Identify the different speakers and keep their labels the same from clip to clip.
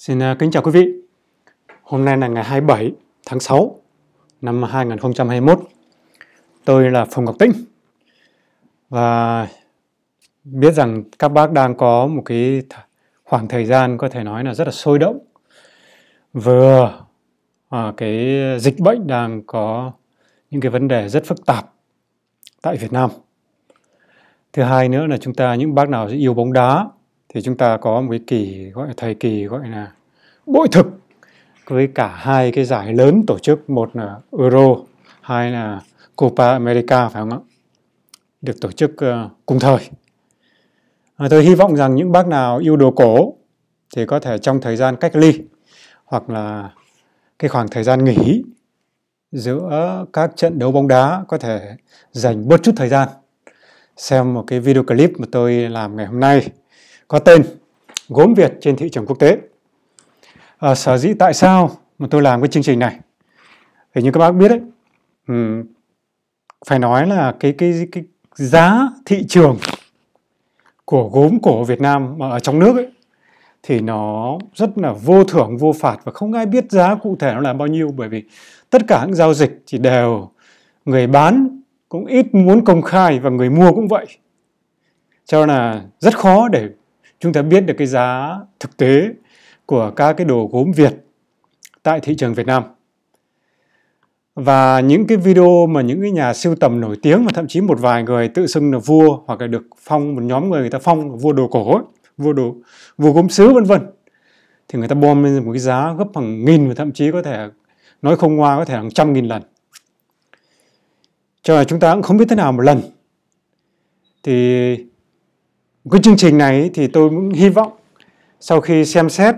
Speaker 1: Xin à, kính chào quý vị. Hôm nay là ngày 27 tháng 6 năm 2021. Tôi là Phùng Ngọc Tĩnh. Và biết rằng các bác đang có một cái khoảng thời gian có thể nói là rất là sôi động. Vừa à, cái dịch bệnh đang có những cái vấn đề rất phức tạp tại Việt Nam. Thứ hai nữa là chúng ta những bác nào yêu bóng đá thì chúng ta có một cái kỳ gọi là thời kỳ gọi là bội thực với cả hai cái giải lớn tổ chức một là Euro hai là Copa America phải không ạ được tổ chức ờ, cùng thời à, tôi hy vọng rằng những bác nào yêu đồ cổ thì có thể trong thời gian cách ly hoặc là cái khoảng thời gian nghỉ giữa các trận đấu bóng đá có thể dành bớt chút thời gian xem một cái video clip mà tôi làm ngày hôm nay có tên gốm Việt trên thị trường quốc tế. À, sở dĩ tại sao mà tôi làm cái chương trình này? Thì như các bác biết đấy, phải nói là cái cái cái giá thị trường của gốm cổ Việt Nam ở trong nước ấy thì nó rất là vô thưởng vô phạt và không ai biết giá cụ thể nó là bao nhiêu bởi vì tất cả những giao dịch chỉ đều người bán cũng ít muốn công khai và người mua cũng vậy cho nên là rất khó để chúng ta biết được cái giá thực tế của các cái đồ gốm Việt tại thị trường Việt Nam. Và những cái video mà những cái nhà siêu tầm nổi tiếng và thậm chí một vài người tự xưng là vua hoặc là được phong một nhóm người người ta phong là vua đồ cổ, ấy, vua đồ vua gốm sứ vân vân thì người ta bom lên một cái giá gấp hàng nghìn và thậm chí có thể nói không ngoa có thể hàng trăm nghìn lần. Cho nên chúng ta cũng không biết thế nào một lần. Thì cái chương trình này thì tôi cũng hy vọng sau khi xem xét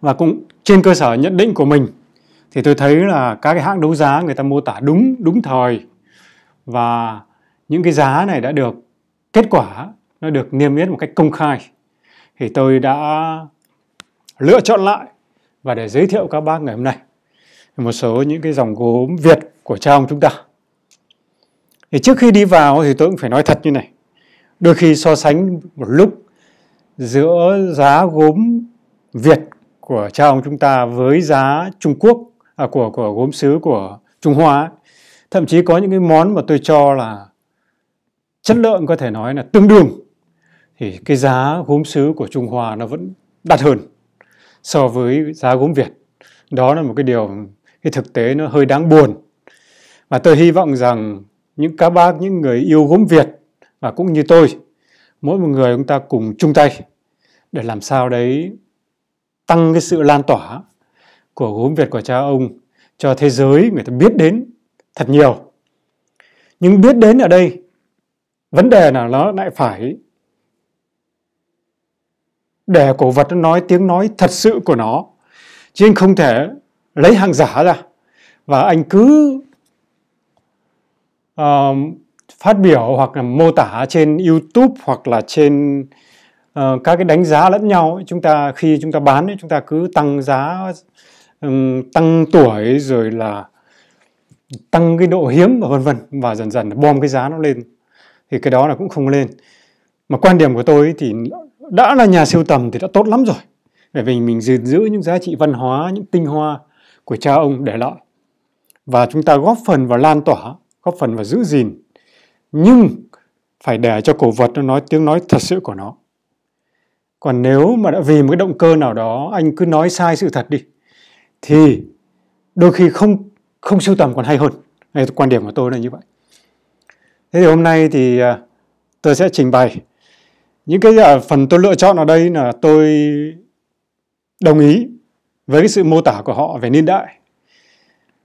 Speaker 1: và cũng trên cơ sở nhận định của mình thì tôi thấy là các cái hãng đấu giá người ta mô tả đúng đúng thời và những cái giá này đã được kết quả nó được niêm yết một cách công khai thì tôi đã lựa chọn lại và để giới thiệu các bác ngày hôm nay một số những cái dòng gốm Việt của cha ông chúng ta thì trước khi đi vào thì tôi cũng phải nói thật như này đôi khi so sánh một lúc giữa giá gốm Việt của cha ông chúng ta với giá Trung Quốc à, của của gốm sứ của Trung Hoa ấy. thậm chí có những cái món mà tôi cho là chất lượng có thể nói là tương đương thì cái giá gốm sứ của Trung Hoa nó vẫn đắt hơn so với giá gốm Việt đó là một cái điều cái thực tế nó hơi đáng buồn và tôi hy vọng rằng những các bác những người yêu gốm Việt và cũng như tôi mỗi một người chúng ta cùng chung tay để làm sao đấy tăng cái sự lan tỏa của gốm Việt của cha ông cho thế giới người ta biết đến thật nhiều nhưng biết đến ở đây vấn đề là nó lại phải để cổ vật nói tiếng nói thật sự của nó chứ anh không thể lấy hàng giả ra và anh cứ uh, phát biểu hoặc là mô tả trên YouTube hoặc là trên uh, các cái đánh giá lẫn nhau ấy. chúng ta khi chúng ta bán ấy, chúng ta cứ tăng giá um, tăng tuổi rồi là tăng cái độ hiếm và vân vân và dần dần bom cái giá nó lên thì cái đó là cũng không lên mà quan điểm của tôi thì đã là nhà siêu tầm thì đã tốt lắm rồi bởi vì mình giữ giữ những giá trị văn hóa những tinh hoa của cha ông để lại và chúng ta góp phần vào lan tỏa góp phần vào giữ gìn nhưng phải để cho cổ vật nó nói tiếng nói thật sự của nó còn nếu mà đã vì một cái động cơ nào đó anh cứ nói sai sự thật đi thì đôi khi không không sưu tầm còn hay hơn đây là quan điểm của tôi là như vậy thế thì hôm nay thì à, tôi sẽ trình bày những cái à, phần tôi lựa chọn ở đây là tôi đồng ý với cái sự mô tả của họ về niên đại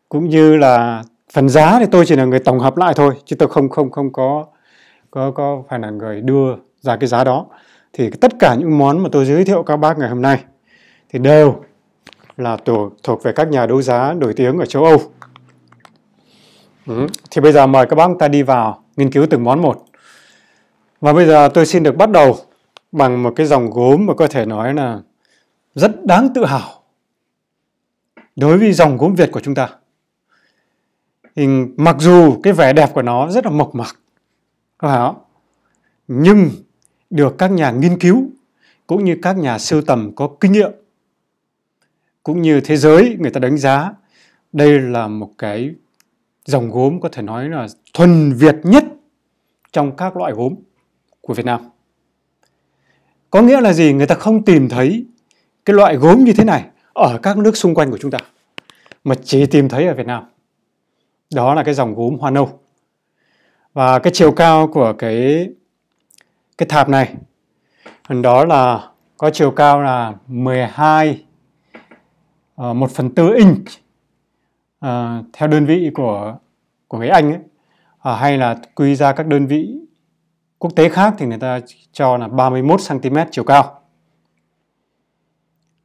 Speaker 1: cũng như là phần giá thì tôi chỉ là người tổng hợp lại thôi chứ tôi không không không có có có phải là người đưa ra cái giá đó thì tất cả những món mà tôi giới thiệu các bác ngày hôm nay thì đều là thuộc thuộc về các nhà đấu giá nổi tiếng ở châu Âu ừ. thì bây giờ mời các bác ta đi vào nghiên cứu từng món một và bây giờ tôi xin được bắt đầu bằng một cái dòng gốm mà có thể nói là rất đáng tự hào đối với dòng gốm Việt của chúng ta thì mặc dù cái vẻ đẹp của nó rất là mộc mạc phải không? nhưng được các nhà nghiên cứu cũng như các nhà sưu tầm có kinh nghiệm cũng như thế giới người ta đánh giá đây là một cái dòng gốm có thể nói là thuần Việt nhất trong các loại gốm của Việt Nam. Có nghĩa là gì? Người ta không tìm thấy cái loại gốm như thế này ở các nước xung quanh của chúng ta mà chỉ tìm thấy ở Việt Nam đó là cái dòng gốm hoa nâu và cái chiều cao của cái cái tháp này phần đó là có chiều cao là 12 ờ, một phần tư inch à, theo đơn vị của của người Anh ấy à, hay là quy ra các đơn vị quốc tế khác thì người ta cho là 31 cm chiều cao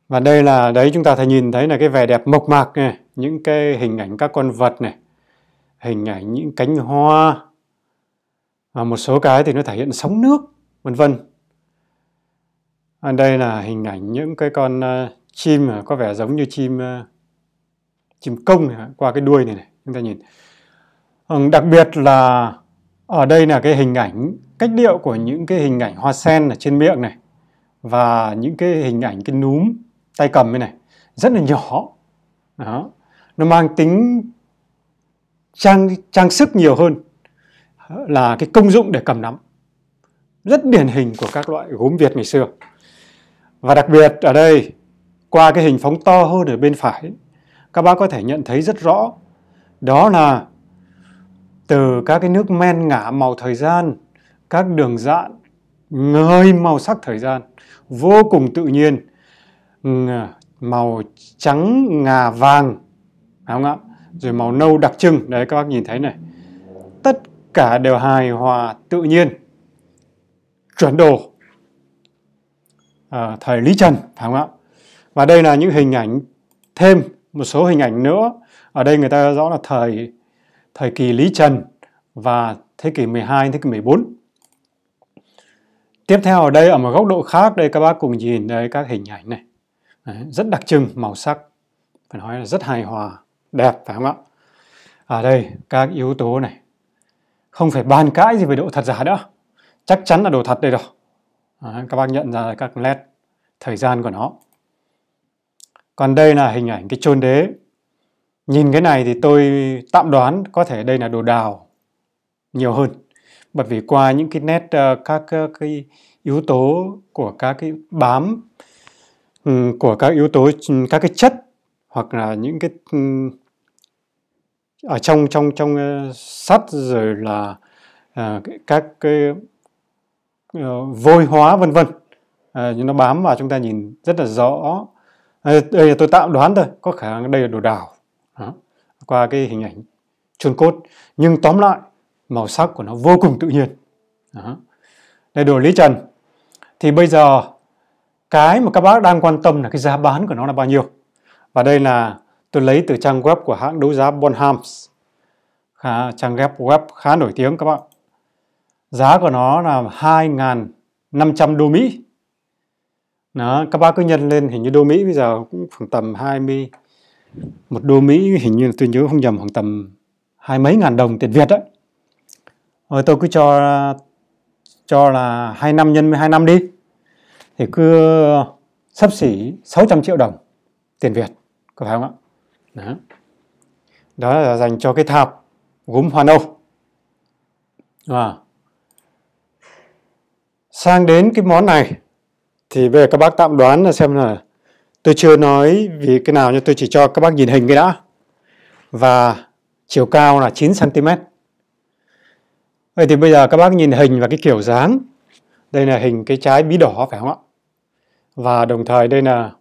Speaker 1: và đây là đấy chúng ta thấy nhìn thấy là cái vẻ đẹp mộc mạc này những cái hình ảnh các con vật này hình ảnh những cánh hoa và một số cái thì nó thể hiện sóng nước vân vân đây là hình ảnh những cái con ờ, chim có vẻ giống như chim ờ, chim công qua cái đuôi này, này chúng ta nhìn vâng, đặc biệt là ở đây là cái hình ảnh cách điệu của những cái hình ảnh hoa sen ở trên miệng này và những cái hình ảnh cái núm tay cầm này, này rất là nhỏ đó nó mang tính trang trang sức nhiều hơn là cái công dụng để cầm nắm rất điển hình của các loại gốm Việt ngày xưa và đặc biệt ở đây qua cái hình phóng to hơn ở bên phải các bác có thể nhận thấy rất rõ đó là từ các cái nước men ngả màu thời gian các đường dạn ngơi màu sắc thời gian vô cùng tự nhiên màu trắng ngà vàng đúng không ạ rồi màu nâu đặc trưng đấy các bác nhìn thấy này tất cả đều hài hòa tự nhiên chuẩn đồ à, thời Lý Trần phải không ạ và đây là những hình ảnh thêm một số hình ảnh nữa ở đây người ta rõ là thời thời kỳ Lý Trần và thế kỷ 12 thế kỷ 14 tiếp theo ở đây ở một góc độ khác đây các bác cùng nhìn đây các hình ảnh này đấy, rất đặc trưng màu sắc phải nói là rất hài hòa đẹp phải không ạ ở à, đây các yếu tố này không phải bàn cãi gì về độ thật giả nữa chắc chắn là đồ thật đây rồi à, các bác nhận ra các led thời gian của nó còn đây là hình ảnh cái chôn đế nhìn cái này thì tôi tạm đoán có thể đây là đồ đào nhiều hơn bởi vì qua những cái nét ờ, các ờ, cái yếu tố của các cái bám ừ, của các yếu tố các cái chất hoặc là những cái ừ, ở trong trong trong ờ, sắt rồi là à, các cái à, vôi hóa vân vân à, nó bám vào chúng ta nhìn rất là rõ à, đây là tôi tạm đoán thôi có khả năng đây là đồ đào à, qua cái hình ảnh chôn cốt nhưng tóm lại màu sắc của nó vô cùng tự nhiên à, đây đồ lý trần thì bây giờ cái mà các bác đang quan tâm là cái giá bán của nó là bao nhiêu và đây là Tôi lấy từ trang web của hãng đấu giá Bonhams. Khá, trang web web khá nổi tiếng các bạn. Giá của nó là 2.500 đô Mỹ. Đó, các bác cứ nhân lên hình như đô Mỹ bây giờ cũng khoảng tầm 20 một đô Mỹ hình như là tôi nhớ không nhầm khoảng tầm hai mấy ngàn đồng tiền Việt đấy. Rồi tôi cứ cho cho là hai năm nhân với hai năm đi thì cứ sắp xỉ 600 triệu đồng tiền Việt có phải không ạ? Đó. là dành cho cái thạp gốm hoa nâu. À. Sang đến cái món này thì bây giờ các bác tạm đoán là xem là tôi chưa nói vì cái nào nhưng tôi chỉ cho các bác nhìn hình cái đã. Và chiều cao là 9 cm. Vậy thì bây giờ các bác nhìn hình và cái kiểu dáng. Đây là hình cái trái bí đỏ phải không ạ? Và đồng thời đây là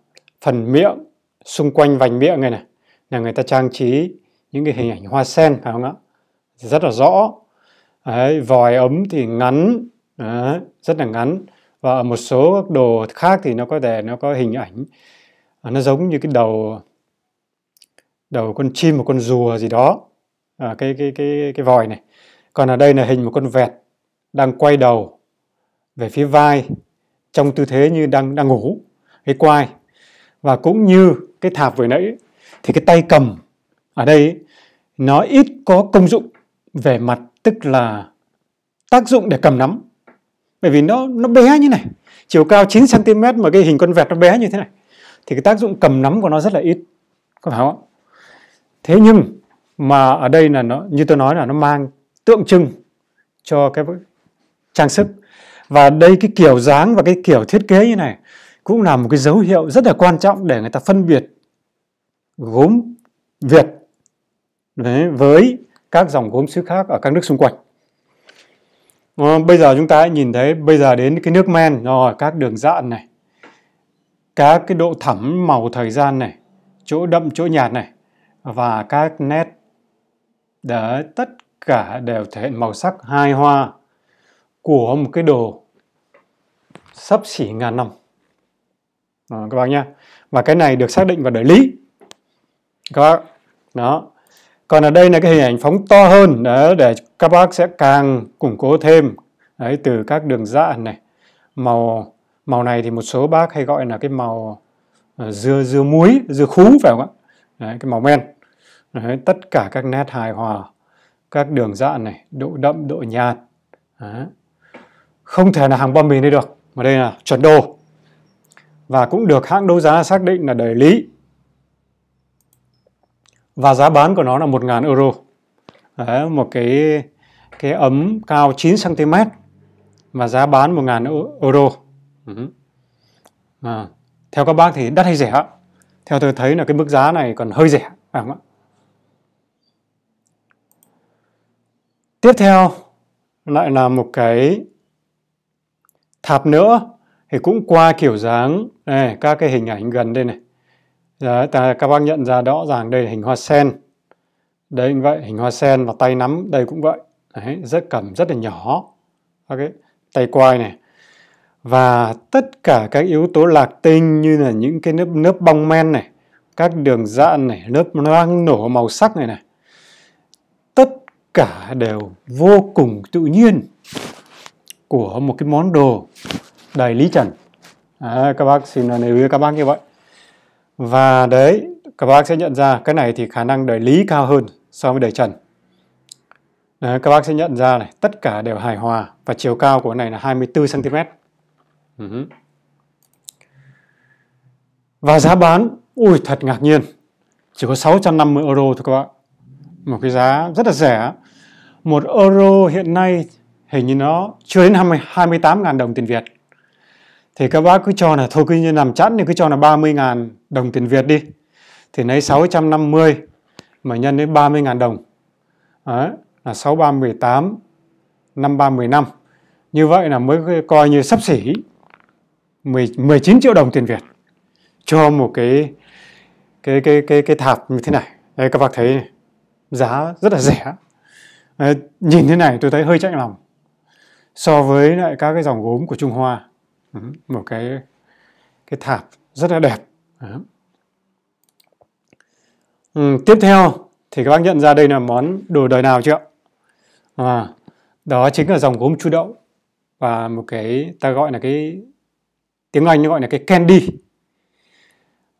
Speaker 1: phần miệng xung quanh vành miệng này này là người ta trang trí những cái hình ảnh hoa sen phải không ạ rất là rõ Đấy, vòi ấm thì ngắn Đấy, rất là ngắn và ở một số đồ khác thì nó có thể nó có hình ảnh à, nó giống như cái đầu đầu con chim một con rùa gì đó à, cái cái cái cái vòi này còn ở đây là hình một con vẹt đang quay đầu về phía vai trong tư thế như đang đang ngủ cái quai và cũng như cái thạp vừa nãy thì cái tay cầm ở đây nó ít có công dụng về mặt tức là tác dụng để cầm nắm bởi vì nó nó bé như này chiều cao 9 cm mà cái hình con vẹt nó bé như thế này thì cái tác dụng cầm nắm của nó rất là ít có phải không thế nhưng mà ở đây là nó như tôi nói là nó mang tượng trưng cho cái trang sức và đây cái kiểu dáng và cái kiểu thiết kế như này cũng là một cái dấu hiệu rất là quan trọng để người ta phân biệt gốm Việt đấy, với các dòng gốm xứ khác ở các nước xung quanh. À, bây giờ chúng ta hãy nhìn thấy bây giờ đến cái nước men rồi các đường dạn này, các cái độ thẳm màu thời gian này, chỗ đậm chỗ nhạt này và các nét để tất cả đều thể hiện màu sắc hài hòa của một cái đồ sắp xỉ ngàn năm à, các bạn nhé và cái này được xác định vào đời lý có đó còn ở đây là cái hình ảnh phóng to hơn đó, để các bác sẽ càng củng cố thêm đấy từ các đường dạ này màu màu này thì một số bác hay gọi là cái màu ờ, dưa dưa muối dưa khú phải không ạ đấy, cái màu men đấy, tất cả các nét hài hòa các đường dạ này độ đậm độ nhạt đấy. không thể là hàng bom mìn đây được mà đây là chuẩn đồ và cũng được hãng đấu giá xác định là đời lý và giá bán của nó là 1.000 euro Đấy, một cái cái ấm cao 9 cm và giá bán 1.000 euro à, theo các bác thì đắt hay rẻ theo tôi thấy là cái mức giá này còn hơi rẻ phải không ạ tiếp theo lại là một cái thạp nữa thì cũng qua kiểu dáng này các cái hình ảnh gần đây này Đấy, dạ, ta, các bác nhận ra rõ ràng đây là hình hoa sen. Đây như vậy, hình hoa sen và tay nắm đây cũng vậy. Đấy, rất cầm rất là nhỏ. Ok, tay quai này. Và tất cả các yếu tố lạc tinh như là những cái lớp lớp bong men này, các đường dạn này, lớp loang nổ màu sắc này này. Tất cả đều vô cùng tự nhiên của một cái món đồ đầy lý trần. À, các bác xin lưu ý các bác như vậy. Và đấy, các bác sẽ nhận ra cái này thì khả năng đời lý cao hơn so với đời trần. Đấy, các bác sẽ nhận ra này, tất cả đều hài hòa và chiều cao của cái này là 24 cm. Uh-huh. Và giá bán, ui thật ngạc nhiên, chỉ có 650 euro thôi các bạn. Một cái giá rất là rẻ. Một euro hiện nay hình như nó chưa đến 28.000 đồng tiền Việt thì các bác cứ cho là thôi cứ như nằm chẵn thì cứ cho là 30 ngàn đồng tiền Việt đi thì lấy 650 mà nhân đến 30 ngàn đồng Đấy, là 6318 5315 như vậy là mới coi như sắp xỉ 10, 19 triệu đồng tiền Việt cho một cái cái cái cái cái thạp như thế này Đấy, các bác thấy này, giá rất là rẻ Đấy, nhìn thế này tôi thấy hơi chạy lòng so với lại các cái dòng gốm của Trung Hoa một cái cái thạp rất là đẹp Ừ, tiếp theo thì các bác nhận ra đây là món đồ đời nào chưa à, đó chính là dòng gốm chu đậu và một cái ta gọi là cái tiếng anh gọi là cái candy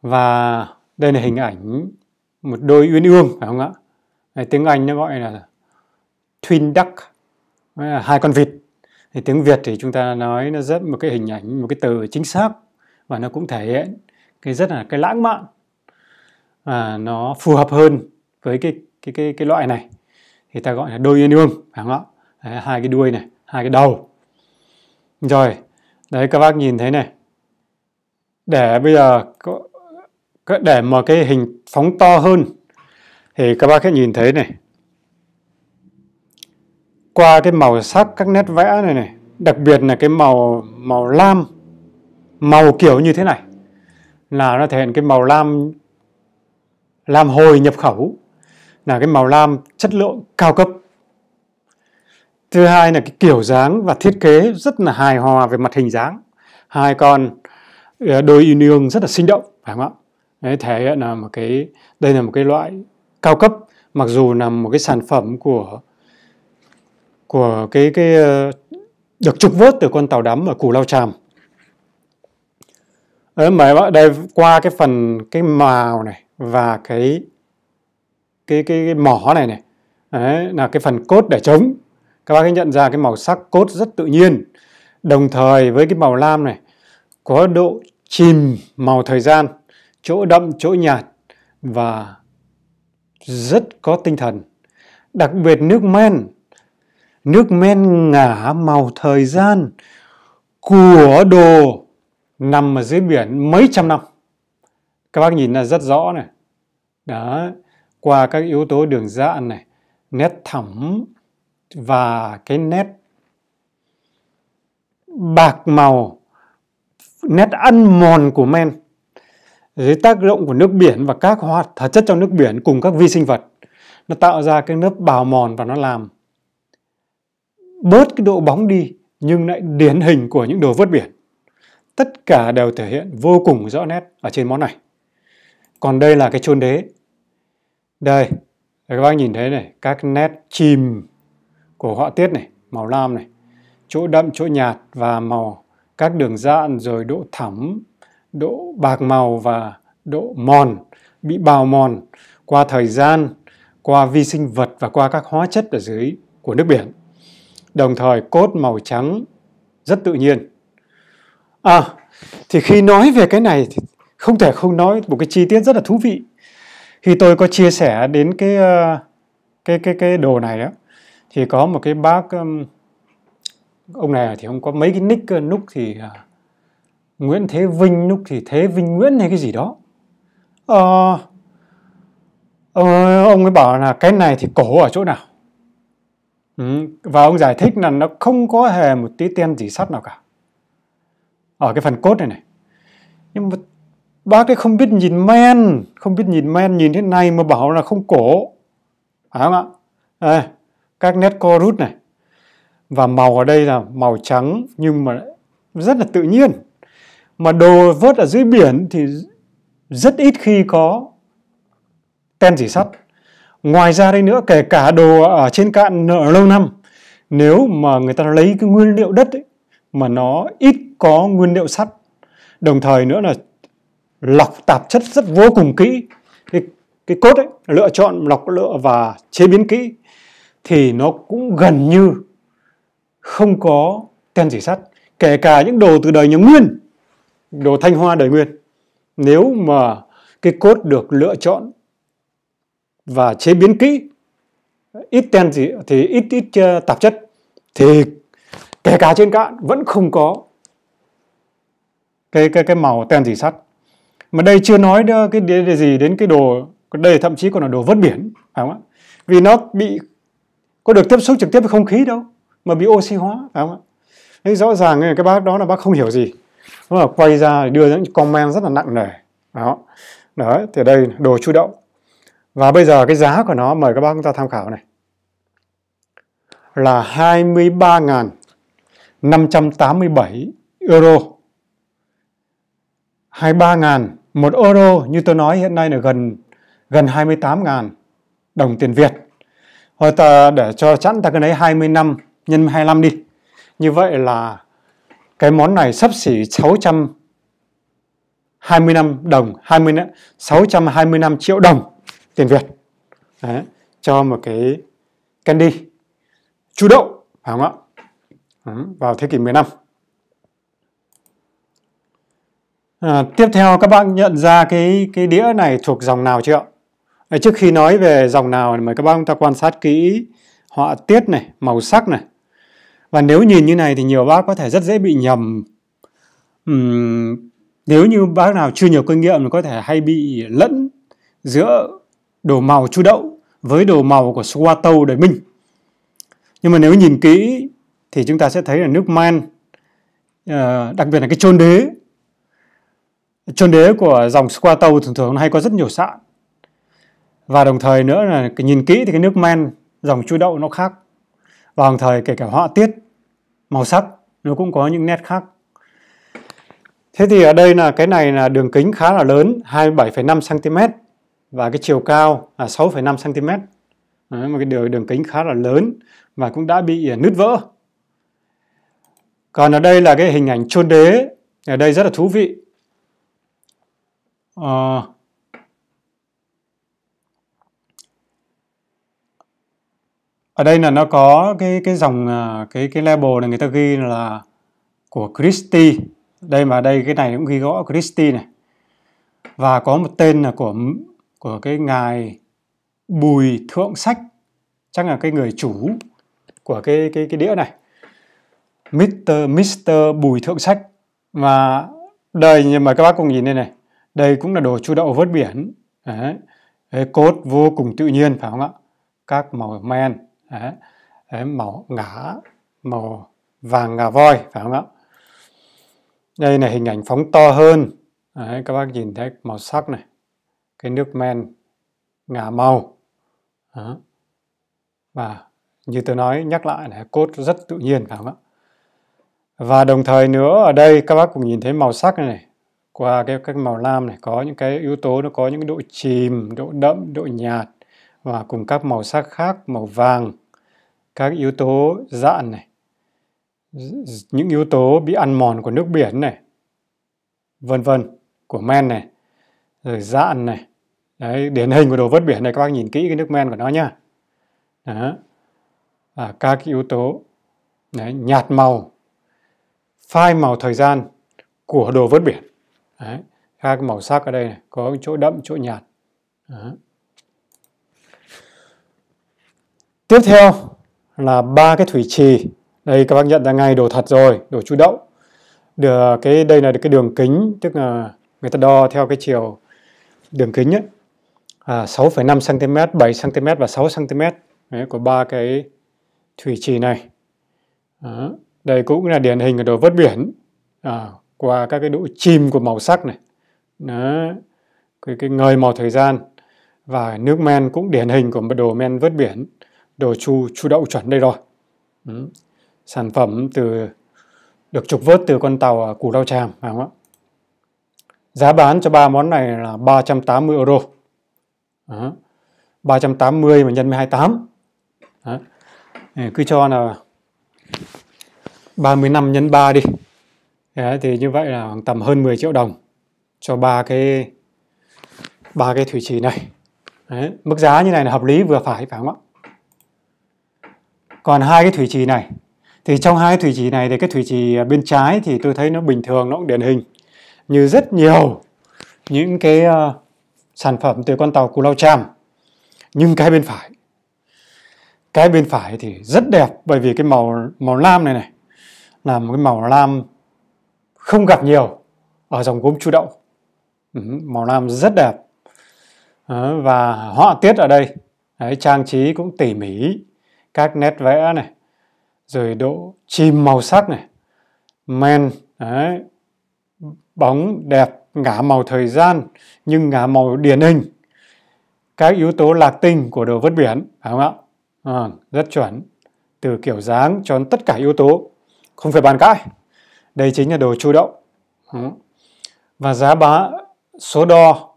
Speaker 1: và đây là hình ảnh một đôi uyên ương phải không ạ Đấy, tiếng anh nó gọi là twin duck hai con vịt thì tiếng việt thì chúng ta nói nó rất một cái hình ảnh một cái từ chính xác và nó cũng thể hiện cái rất là cái lãng mạn và nó phù hợp hơn với cái cái cái cái loại này thì ta gọi là đôi yên ương phải không ạ đấy, hai cái đuôi này hai cái đầu rồi đấy các bác nhìn thấy này để bây giờ có để mà cái hình phóng to hơn thì các bác sẽ nhìn thấy này qua cái màu sắc các nét vẽ này này đặc biệt là cái màu màu lam màu kiểu như thế này là nó thể hiện cái màu lam lam hồi nhập khẩu là cái màu lam chất lượng cao cấp thứ hai là cái kiểu dáng và thiết kế rất là hài hòa về mặt hình dáng hai con ờ, đôi union rất là sinh động phải không ạ Đấy, thể hiện là một cái đây là một cái loại cao cấp mặc dù là một cái sản phẩm của của cái cái ờ, được trục vớt từ con tàu đắm ở Cù Lao tràm. Đấy, ờ, bạn đây qua cái phần cái màu này và cái cái cái, cái mỏ này này đấy, là cái phần cốt để chống các bác ấy nhận ra cái màu sắc cốt rất tự nhiên đồng thời với cái màu lam này có độ chìm màu thời gian chỗ đậm chỗ nhạt và rất có tinh thần đặc biệt nước men nước men ngả màu thời gian của đồ nằm ở dưới biển mấy trăm năm các bác nhìn là rất rõ này đó qua các yếu tố đường dạn này nét thẳm và cái nét bạc màu nét ăn mòn của men dưới tác động của nước biển và các hoạt hóa chất trong nước biển cùng các vi sinh vật nó tạo ra cái lớp bào mòn và nó làm bớt cái độ bóng đi nhưng lại điển hình của những đồ vớt biển. Tất cả đều thể hiện vô cùng rõ nét ở trên món này. Còn đây là cái chôn đế. Đây, các bác nhìn thấy này, các nét chìm của họa tiết này, màu lam này. Chỗ đậm, chỗ nhạt và màu các đường dạn rồi độ thẳm, độ bạc màu và độ mòn, bị bào mòn qua thời gian, qua vi sinh vật và qua các hóa chất ở dưới của nước biển đồng thời cốt màu trắng rất tự nhiên. À, thì khi nói về cái này thì không thể không nói một cái chi tiết rất là thú vị. Khi tôi có chia sẻ đến cái ờ, cái cái cái đồ này đó thì có một cái bác ông này thì không có mấy cái nick ờ, núc thì ờ, Nguyễn Thế Vinh núc thì Thế Vinh Nguyễn hay cái gì đó. Ờ à, ông ấy bảo là cái này thì cổ ở chỗ nào? Ừ, và ông giải thích là nó không có hề một tí tem gì sắt nào cả ở cái phần cốt này này nhưng mà bác ấy không biết nhìn men không biết nhìn men nhìn thế này mà bảo là không cổ phải không ạ à, các nét co rút này và màu ở đây là màu trắng nhưng mà rất là tự nhiên mà đồ vớt ở dưới biển thì rất ít khi có ten dỉ sắt ngoài ra đây nữa kể cả đồ ở trên cạn nợ lâu năm nếu mà người ta lấy cái nguyên liệu đất ấy, mà nó ít có nguyên liệu sắt đồng thời nữa là lọc tạp chất rất vô cùng kỹ cái, cái cốt ấy lựa chọn lọc lựa và chế biến kỹ thì nó cũng gần như không có ten chỉ sắt kể cả những đồ từ đời nhà nguyên đồ thanh hoa đời nguyên nếu mà cái cốt được lựa chọn và chế biến kỹ ít ten gì thì ít ít ờ, tạp chất thì kể cả trên cạn vẫn không có cái cái cái màu ten gì sắt mà đây chưa nói đó, cái, cái gì đến cái đồ đây thậm chí còn là đồ vớt biển phải không ạ vì nó bị có được tiếp xúc trực tiếp với không khí đâu mà bị oxy hóa phải không ạ thế rõ ràng cái bác đó là bác không hiểu gì nó là quay ra đưa những comment rất là nặng nề đó đấy thì đây đồ chu đậu và bây giờ cái giá của nó mời các bác chúng ta tham khảo này là 23.587 euro. 23.000 một euro như tôi nói hiện nay là gần gần 28.000 đồng tiền Việt. Hồi ta để cho chẵn ta cứ lấy 20 năm nhân 25 đi. Như vậy là cái món này sắp xỉ 620 năm đồng, 20 620 năm triệu đồng tiền Việt Đấy, cho một cái candy chu đậu, phải không ạ vào thế kỷ 15 à, tiếp theo các bạn nhận ra cái cái đĩa này thuộc dòng nào chưa ạ trước khi nói về dòng nào thì mời các bạn chúng ta quan sát kỹ họa tiết này màu sắc này và nếu nhìn như này thì nhiều bác có thể rất dễ bị nhầm uhm, nếu như bác nào chưa nhiều kinh nghiệm thì có thể hay bị lẫn giữa đồ màu chu đậu với đồ màu của Suato đời Minh. Nhưng mà nếu nhìn kỹ thì chúng ta sẽ thấy là nước Man, ờ, đặc biệt là cái chôn đế, chôn đế của dòng Suato thường thường hay có rất nhiều sạn. Và đồng thời nữa là nhìn kỹ thì cái nước Man dòng chu đậu nó khác. Và đồng thời kể cả họa tiết, màu sắc nó cũng có những nét khác. Thế thì ở đây là cái này là đường kính khá là lớn, 27,5 cm và cái chiều cao là 6,5 cm Đấy, một cái đường đường kính khá là lớn và cũng đã bị à, nứt vỡ còn ở đây là cái hình ảnh chôn đế ở đây rất là thú vị à, ở đây là nó có cái cái dòng à, cái cái label này người ta ghi là của Christie đây mà đây cái này cũng ghi rõ Christie này và có một tên là của của cái ngài Bùi Thượng Sách chắc là cái người chủ của cái cái cái đĩa này Mr. Mr. Bùi Thượng Sách và đây nhưng mà các bác cùng nhìn đây này đây cũng là đồ chu đậu vớt biển Đấy. cốt vô cùng tự nhiên phải không ạ các màu men Đấy, màu ngã màu vàng ngà voi phải không ạ đây là hình ảnh phóng to hơn Đấy, các bác nhìn thấy màu sắc này cái nước men ngả màu đó. và như tôi nói nhắc lại là cốt rất tự nhiên phải không ạ và đồng thời nữa ở đây các bác cũng nhìn thấy màu sắc này, này qua cái các màu lam này có những cái yếu tố nó có những độ chìm độ đậm độ nhạt và cùng các màu sắc khác màu vàng các yếu tố dạn này những yếu tố bị ăn mòn của nước biển này vân vân của men này rồi dạn này đấy điển hình của đồ vớt biển này các bác nhìn kỹ cái nước men của nó nhá đó. À, các yếu tố đấy, nhạt màu phai màu thời gian của đồ vớt biển đấy. các màu sắc ở đây này, có chỗ đậm chỗ nhạt đó. tiếp theo là ba cái thủy trì đây các bác nhận ra ngay đồ thật rồi đồ chú đậu được cái đây là cái đường kính tức là người ta đo theo cái chiều đường kính ấy, à, 6,5 cm, 7 cm và 6 cm đấy, của ba cái thủy trì này. Đó. Đây cũng là điển hình của đồ vớt biển à, qua các cái độ chìm của màu sắc này. Đó. Cái, cái ngời màu thời gian và nước men cũng điển hình của đồ men vớt biển, đồ chu chu đậu chuẩn đây rồi. Ừ. Sản phẩm từ được trục vớt từ con tàu Củ Lao Tràm phải không ạ? Giá bán cho ba món này là 380 euro. Đó. 380 mà nhân với 28. Đó. Cứ cho là năm nhân 3 đi. Đấy, thì như vậy là tầm hơn 10 triệu đồng cho ba cái ba cái thủy trì này. Đấy, mức giá như này là hợp lý vừa phải phải không ạ? Còn hai cái thủy trì này thì trong hai cái thủy trì này thì cái thủy trì bên trái thì tôi thấy nó bình thường nó cũng điển hình như rất nhiều những cái uh, sản phẩm từ con tàu Cù Lao Chàm. Nhưng cái bên phải, cái bên phải thì rất đẹp bởi vì cái màu màu lam này này là một cái màu lam không gặp nhiều ở dòng gốm chu đậu. Ừ, màu lam rất đẹp. Đó, ờ, và họa tiết ở đây, đấy, trang trí cũng tỉ mỉ, các nét vẽ này, rồi độ chìm màu sắc này, men, đấy, bóng đẹp ngả màu thời gian nhưng ngả màu điển hình các yếu tố lạc tinh của đồ vớt biển phải không ạ à, rất chuẩn từ kiểu dáng cho đến tất cả yếu tố không phải bàn cãi đây chính là đồ chu đậu ừ. và giá bá số đo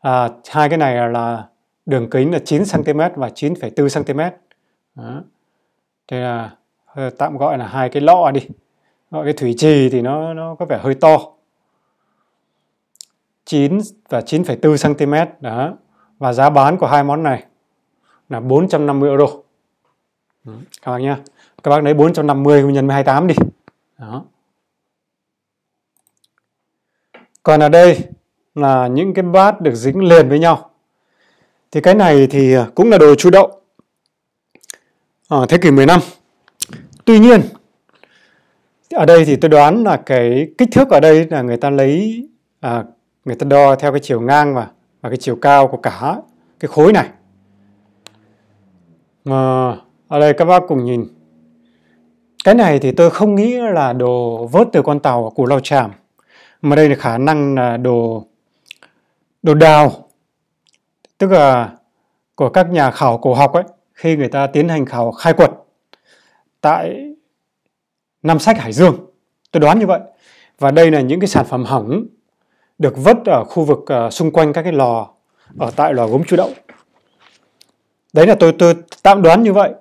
Speaker 1: à, hai cái này là đường kính là 9 cm và 9,4 cm Đó. thế là ờ, tạm gọi là hai cái lọ đi gọi cái thủy trì thì nó nó có vẻ hơi to 9 và 9,4 cm đó. Và giá bán của hai món này là 450 euro. Các bạn nhá. Các bác lấy 450 nhân 28 đi. Đó. Còn ở đây là những cái bát được dính liền với nhau. Thì cái này thì cũng là đồ chu đậu. Ở thế kỷ 15. Tuy nhiên ở đây thì tôi đoán là cái kích thước ở đây là người ta lấy à, người ta đo theo cái chiều ngang và và cái chiều cao của cả cái khối này mà ở đây các bác cùng nhìn cái này thì tôi không nghĩ là đồ vớt từ con tàu của Cù Lao Chàm mà đây là khả năng là đồ đồ đào tức là của các nhà khảo cổ học ấy khi người ta tiến hành khảo khai quật tại Nam Sách Hải Dương tôi đoán như vậy và đây là những cái sản phẩm hỏng được vớt ở khu vực uh, xung quanh các cái lò ở tại lò gốm chu đậu đấy là tôi tôi tạm đoán như vậy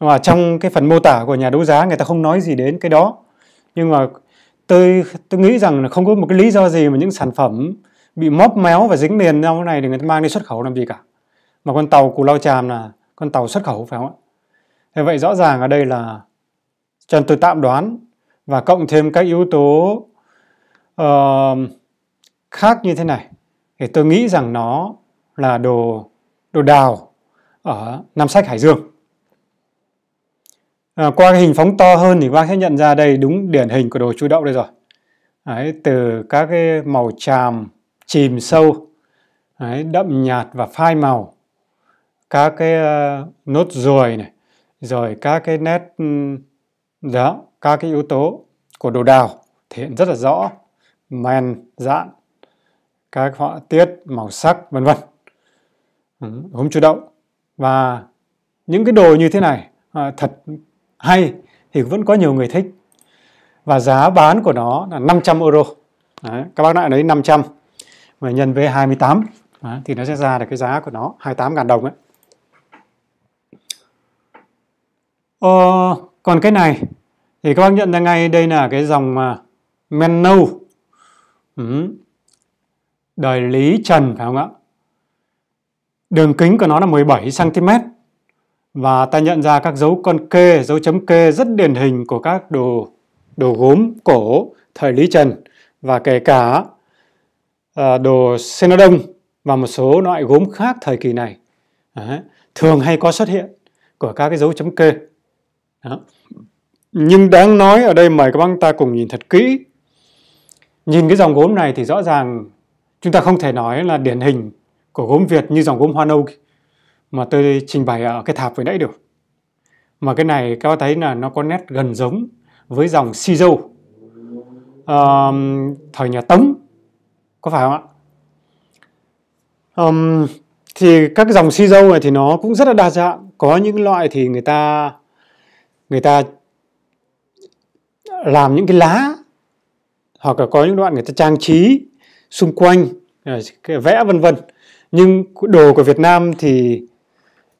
Speaker 1: mà trong cái phần mô tả của nhà đấu giá người ta không nói gì đến cái đó nhưng mà tôi tôi nghĩ rằng là không có một cái lý do gì mà những sản phẩm bị móp méo và dính liền nhau này thì người ta mang đi xuất khẩu làm gì cả mà con tàu cù lao tràm là con tàu xuất khẩu phải không ạ thế vậy rõ ràng ở đây là cho tôi tạm đoán và cộng thêm các yếu tố uh, khác như thế này thì tôi nghĩ rằng nó là đồ đồ đào ở Nam Sách Hải Dương. À, qua cái hình phóng to hơn thì bác sẽ nhận ra đây đúng điển hình của đồ chu đậu đây rồi. Đấy, từ các cái màu tràm chìm sâu, đấy, đậm nhạt và phai màu, các cái uh, nốt ruồi này, rồi các cái nét đó, các cái yếu tố của đồ đào thể hiện rất là rõ, men, dạn các họa tiết màu sắc vân vân ừ, gốm chú đậu và những cái đồ như thế này à, thật hay thì vẫn có nhiều người thích và giá bán của nó là 500 euro Đấy, các bác lại lấy 500 mà nhân với 28 Đấy, thì nó sẽ ra được cái giá của nó 28.000 đồng ấy ờ, còn cái này thì các bác nhận ra ngay đây là cái dòng à, men nâu ừ, đời Lý Trần phải không ạ? Đường kính của nó là 17 cm và ta nhận ra các dấu con kê, dấu chấm kê rất điển hình của các đồ đồ gốm cổ thời Lý Trần và kể cả ờ, đồ Sena Đông và một số loại gốm khác thời kỳ này thường hay có xuất hiện của các cái dấu chấm kê. Đó. Nhưng đáng nói ở đây mời các bác ta cùng nhìn thật kỹ. Nhìn cái dòng gốm này thì rõ ràng chúng ta không thể nói là điển hình của gốm Việt như dòng gốm Hoa Nâu mà tôi trình bày ở cái thạp vừa nãy được. Mà cái này các bạn thấy là nó có nét gần giống với dòng Si Dâu à, thời nhà Tống, có phải không ạ? Um, thì các dòng Si Dâu này thì nó cũng rất là đa dạng. Có những loại thì người ta người ta làm những cái lá hoặc là có những đoạn người ta trang trí xung quanh ờ, vẽ vân vân nhưng đồ của Việt Nam thì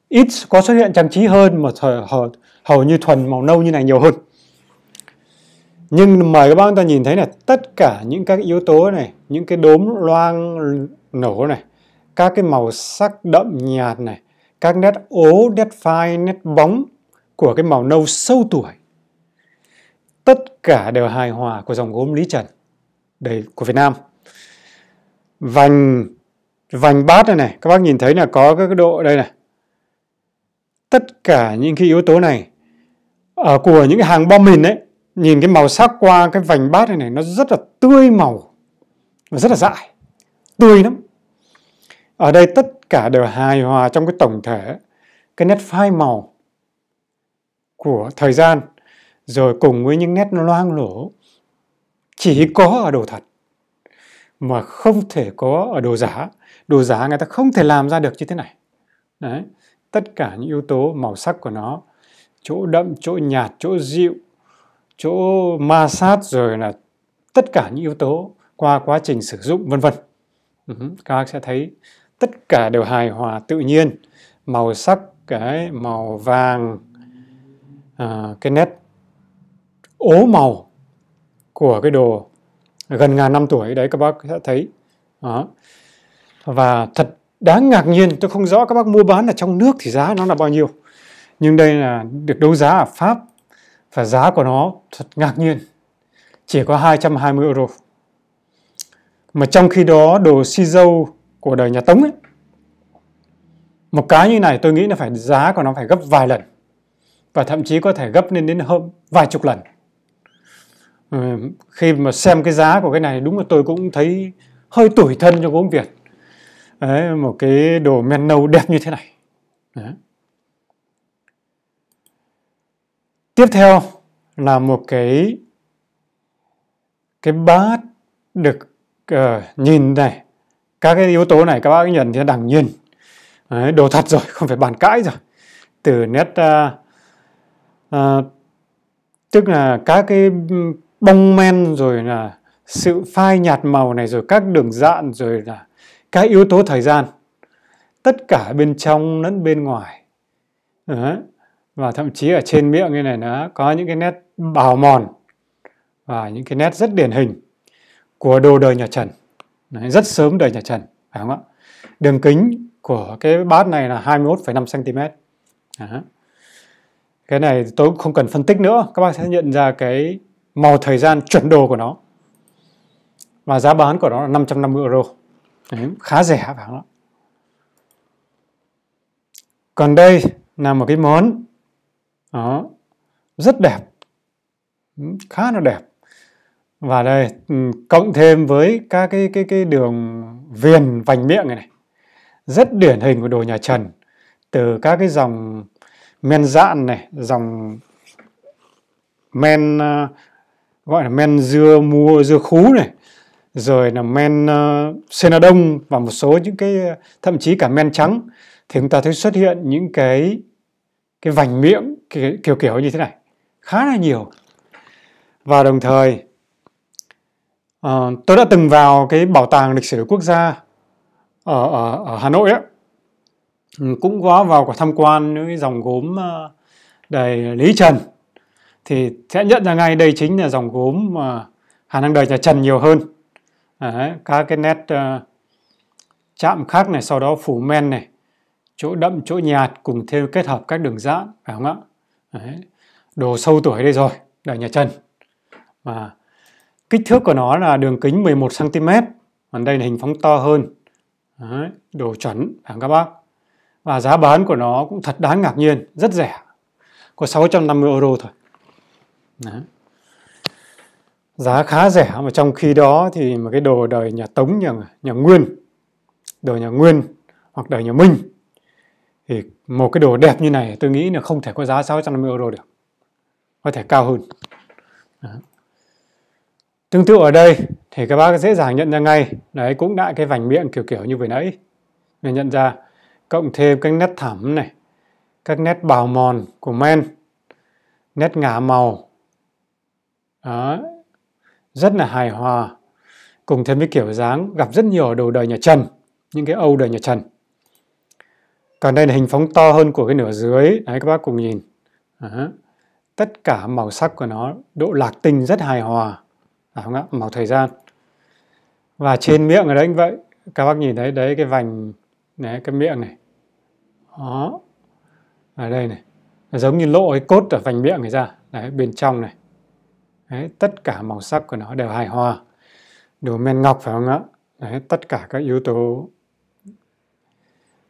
Speaker 1: ít có xuất hiện trang trí hơn mà hầu, hầu như thuần màu nâu như này nhiều hơn nhưng mời các bạn ta nhìn thấy là tất cả những các yếu tố này những cái đốm loang nổ này các cái màu sắc đậm nhạt này các nét ố nét phai nét bóng của cái màu nâu sâu tuổi tất cả đều hài hòa của dòng gốm Lý Trần đầy của Việt Nam vành vành bát này này các bác nhìn thấy là có các độ đây này tất cả những cái yếu tố này ở à, của những cái hàng bom mìn ấy nhìn cái màu sắc qua cái vành bát này này nó rất là tươi màu và rất là dại tươi lắm ở đây tất cả đều hài hòa trong cái tổng thể cái nét phai màu của thời gian rồi cùng với những nét loang lổ chỉ có ở đồ thật mà không thể có ở đồ giả đồ giả người ta không thể làm ra được như thế này đấy tất cả những yếu tố màu sắc của nó chỗ đậm chỗ nhạt chỗ dịu chỗ ma sát rồi là tất cả những yếu tố qua quá trình sử dụng vân vân ừ các bác sẽ thấy tất cả đều hài hòa tự nhiên màu sắc cái màu vàng à, cái nét ố màu của cái đồ gần ngàn năm tuổi đấy các bác sẽ thấy đó. và thật đáng ngạc nhiên tôi không rõ các bác mua bán ở trong nước thì giá nó là bao nhiêu nhưng đây là được đấu giá ở Pháp và giá của nó thật ngạc nhiên chỉ có 220 euro mà trong khi đó đồ si dâu của đời nhà Tống ấy một cái như này tôi nghĩ là phải giá của nó phải gấp vài lần và thậm chí có thể gấp lên đến hơn vài chục lần Ờ, khi mà xem cái giá của cái này đúng là tôi cũng thấy hơi tuổi thân cho gốm Việt Đấy, một cái đồ men nâu đẹp như thế này Đấy. tiếp theo là một cái cái bát được uh, nhìn này các cái yếu tố này các bác nhận thì đẳng nhiên Đấy, đồ thật rồi không phải bàn cãi rồi từ nét uh, uh, tức là các cái bong men rồi là sự phai nhạt màu này rồi các đường dạn rồi là các yếu tố thời gian tất cả bên trong lẫn bên ngoài Đó. và thậm chí ở trên miệng như này nó có những cái nét bào mòn và những cái nét rất điển hình của đồ đời nhà Trần Đấy, rất sớm đời nhà Trần phải không ạ đường kính của cái bát này là 21,5 cm Đó. cái này tôi cũng không cần phân tích nữa các bác sẽ nhận ra cái màu thời gian chuẩn đồ của nó và giá bán của nó là 550 euro Đấy, khá rẻ phải không ạ còn đây là một cái món đó, rất đẹp ừ, khá là đẹp và đây ừ, cộng thêm với các cái cái cái đường viền vành miệng này, này rất điển hình của đồ nhà Trần từ các cái dòng men dạn này dòng men à, gọi là men dưa mua dưa khú này rồi là men uh, ờ, senadon và một số những cái thậm chí cả men trắng thì chúng ta thấy xuất hiện những cái cái vành miệng kiểu kiểu, như thế này khá là nhiều và đồng thời uh, tôi đã từng vào cái bảo tàng lịch sử quốc gia ở ở, ở Hà Nội ấy. Ừ, cũng có vào tham quan những cái dòng gốm uh, đầy Lý Trần thì sẽ nhận ra ngay đây chính là dòng gốm mà khả năng đời nhà Trần nhiều hơn Đấy, các cái nét uh, chạm khắc này sau đó phủ men này chỗ đậm chỗ nhạt cùng thêm kết hợp các đường giãn phải không ạ Đấy. đồ sâu tuổi đây rồi đời nhà Trần mà kích thước của nó là đường kính 11 cm còn đây là hình phóng to hơn Đấy. đồ chuẩn phải không các bác và giá bán của nó cũng thật đáng ngạc nhiên rất rẻ có 650 euro thôi Đấy. giá khá rẻ mà trong khi đó thì mà cái đồ đời nhà Tống nhà nhà Nguyên đồ nhà Nguyên hoặc đời nhà Minh thì một cái đồ đẹp như này tôi nghĩ là không thể có giá 650 euro được có thể cao hơn Đấy. tương tự ở đây thì các bác dễ dàng nhận ra ngay đấy cũng đã cái vành miệng kiểu kiểu như vừa nãy mình nhận ra cộng thêm các nét thẳm này các nét bào mòn của men nét ngả màu đó. rất là hài hòa cùng thêm với kiểu dáng gặp rất nhiều đồ đời nhà Trần những cái âu đời nhà Trần còn đây là hình phóng to hơn của cái nửa dưới đấy các bác cùng nhìn đó. tất cả màu sắc của nó độ lạc tinh rất hài hòa à, không ạ? màu thời gian và trên miệng ở đấy như vậy các bác nhìn thấy đấy cái vành đấy cái miệng này đó ở đây này giống như lộ cái cốt ở vành miệng này ra đấy bên trong này Đấy, tất cả màu sắc của nó đều hài hòa đồ men ngọc phải không ạ Đấy, tất cả các yếu tố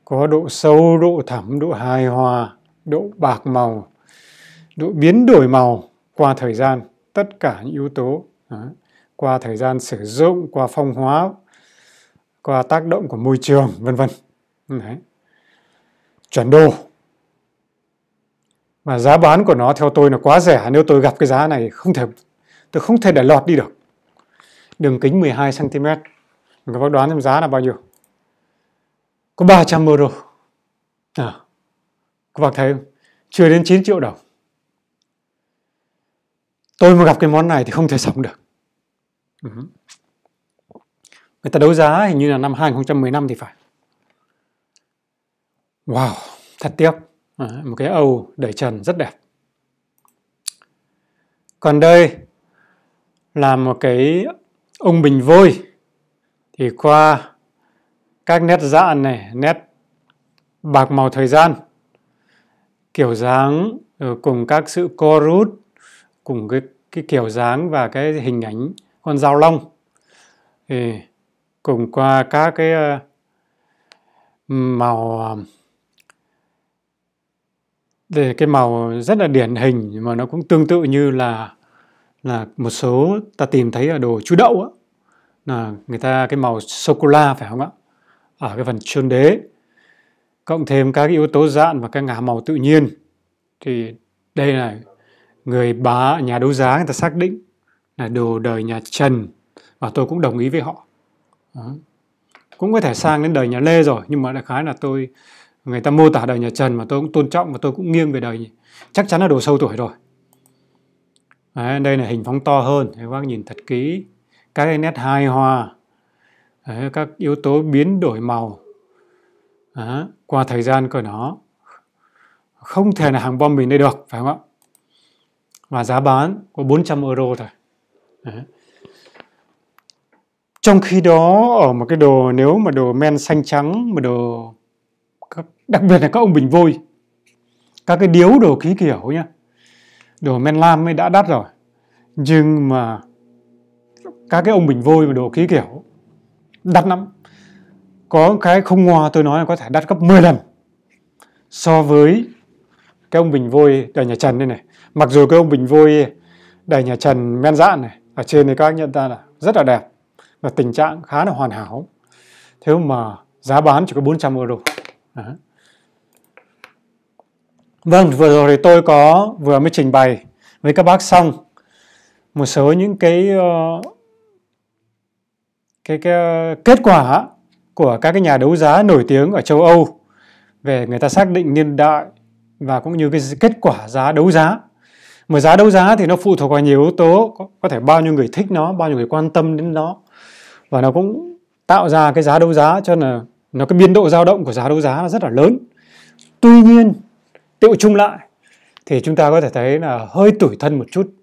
Speaker 1: có độ sâu độ thẳm độ hài hòa độ bạc màu độ biến đổi màu qua thời gian tất cả những yếu tố Đấy, qua thời gian sử dụng qua phong hóa qua tác động của môi trường vân vân chuẩn đồ và giá bán của nó theo tôi là quá rẻ nếu tôi gặp cái giá này không thể tôi không thể để lọt đi được đường kính 12 cm mình có bác đoán xem giá là bao nhiêu có 300 euro à, các bác thấy không chưa đến 9 triệu đồng tôi mà gặp cái món này thì không thể sống được ừ. người ta đấu giá hình như là năm 2015 thì phải wow thật tiếc à, một cái âu đẩy trần rất đẹp còn đây là một cái ông bình vôi thì qua các nét dạn này, nét bạc màu thời gian, kiểu dáng ờ, cùng các sự co rút, cùng cái, cái kiểu dáng và cái hình ảnh con dao long, thì cùng qua các cái ờ, màu ờ, để cái màu rất là điển hình mà nó cũng tương tự như là là một số ta tìm thấy ở đồ chú đậu á, là người ta cái màu sô cô la phải không ạ ở cái phần trơn đế cộng thêm các yếu tố dạn và các ngả màu tự nhiên thì đây là người bá nhà đấu giá người ta xác định là đồ đời nhà Trần và tôi cũng đồng ý với họ Đó. cũng có thể sang đến đời nhà Lê rồi nhưng mà đại khái là tôi người ta mô tả đời nhà Trần mà tôi cũng tôn trọng và tôi cũng nghiêng về đời chắc chắn là đồ sâu tuổi rồi Đấy, đây là hình phóng to hơn, các bác nhìn thật kỹ. Các nét hài hòa, Đấy, các yếu tố biến đổi màu Đấy, qua thời gian của nó không thể là hàng bom mình đây được, phải không ạ? Và giá bán có 400 euro thôi. Đấy. Trong khi đó ở một cái đồ nếu mà đồ men xanh trắng mà đồ đặc biệt là các ông bình vôi các cái điếu đồ khí kiểu nhá đồ men lam mới đã đắt rồi nhưng mà các cái ông bình vôi và đồ khí kiểu đắt lắm có cái không ngoa tôi nói là có thể đắt gấp 10 lần so với cái ông bình vôi đời nhà Trần đây này mặc dù cái ông bình vôi đời nhà Trần men dạn này ở trên thì các anh nhận ra là rất là đẹp và tình trạng khá là hoàn hảo thế mà giá bán chỉ có 400 euro Đó. Vâng, vừa rồi thì tôi có vừa mới trình bày với các bác xong một số những cái ờ, cái, cái ờ, kết quả của các cái nhà đấu giá nổi tiếng ở châu Âu về người ta xác định niên đại và cũng như cái kết quả giá đấu giá. Mà giá đấu giá thì nó phụ thuộc vào nhiều yếu tố, có thể bao nhiêu người thích nó, bao nhiêu người quan tâm đến nó và nó cũng tạo ra cái giá đấu giá cho là nó cái biên độ dao động của giá đấu giá nó rất là lớn. Tuy nhiên tựu chung lại thì chúng ta có thể thấy là hơi tủi thân một chút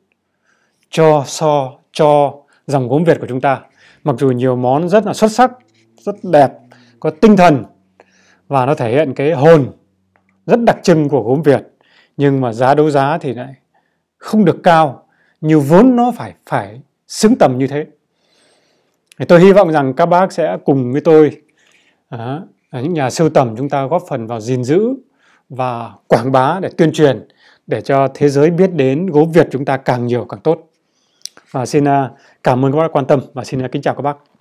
Speaker 1: cho so cho dòng gốm Việt của chúng ta. Mặc dù nhiều món rất là xuất sắc, rất đẹp, có tinh thần và nó thể hiện cái hồn rất đặc trưng của gốm Việt nhưng mà giá đấu giá thì lại không được cao như vốn nó phải phải xứng tầm như thế. Thì tôi hy vọng rằng các bác sẽ cùng với tôi à, những nhà sưu tầm chúng ta góp phần vào gìn giữ và quảng bá để tuyên truyền để cho thế giới biết đến gốm Việt chúng ta càng nhiều càng tốt. Và xin à, cảm ơn các bác quan tâm và xin kính chào các bác.